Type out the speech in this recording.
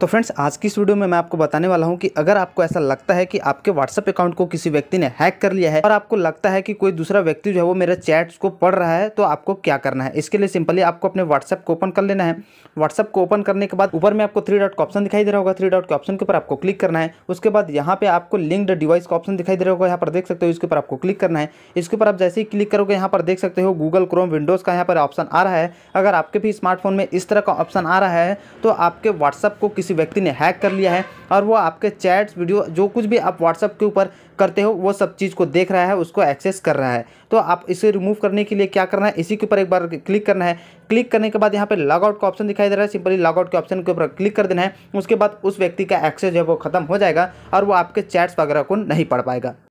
तो फ्रेंड्स आज की इस वीडियो में मैं आपको बताने वाला हूं कि अगर आपको ऐसा लगता है कि आपके व्हाट्सअप अकाउंट को किसी व्यक्ति ने हैक कर लिया है और आपको लगता है कि कोई दूसरा व्यक्ति जो है वो मेरे चैट्स को पढ़ रहा है तो आपको क्या करना है इसके लिए सिंपली आपको अपने व्हाट्सअप को ओपन कर लेना है व्हाट्सअप को ओपन करने के बाद ऊपर में आपको थ्री डॉट का ऑप्शन दिखाई दे रहा होगा थ्री डॉट के ऑप्शन के ऊपर आपको क्लिक करना है उसके बाद यहाँ पे आपको लिंकड डिवाइस का ऑप्शन दिखाई दे रहा होगा यहाँ पर देख सकते हो इसके ऊपर आपको क्लिक करना है इसके ऊपर आप जैसे ही क्लिक करोगे यहाँ पर देख सकते हो गूगल क्रोम विंडोज़ का यहाँ पर ऑप्शन आ रहा है अगर आपके भी स्मार्टफोन में इस तरह का ऑप्शन आ रहा है तो आपके व्हाट्सअप को किसी व्यक्ति ने हैक कर लिया है और वो आपके चैट्स वीडियो जो कुछ भी आप व्हाट्सअप के ऊपर करते हो वो सब चीज़ को देख रहा है उसको एक्सेस कर रहा है तो आप इसे रिमूव करने के लिए क्या करना है इसी के ऊपर एक बार क्लिक करना है क्लिक करने के बाद यहाँ पे लॉगआउट का ऑप्शन दिखाई दे रहा है सिंपली लॉगआउट के ऑप्शन के ऊपर क्लिक कर देना है उसके बाद उस व्यक्ति का एक्सेस जो है वो खत्म हो जाएगा और वो आपके चैट्स वगैरह को नहीं पढ़ पाएगा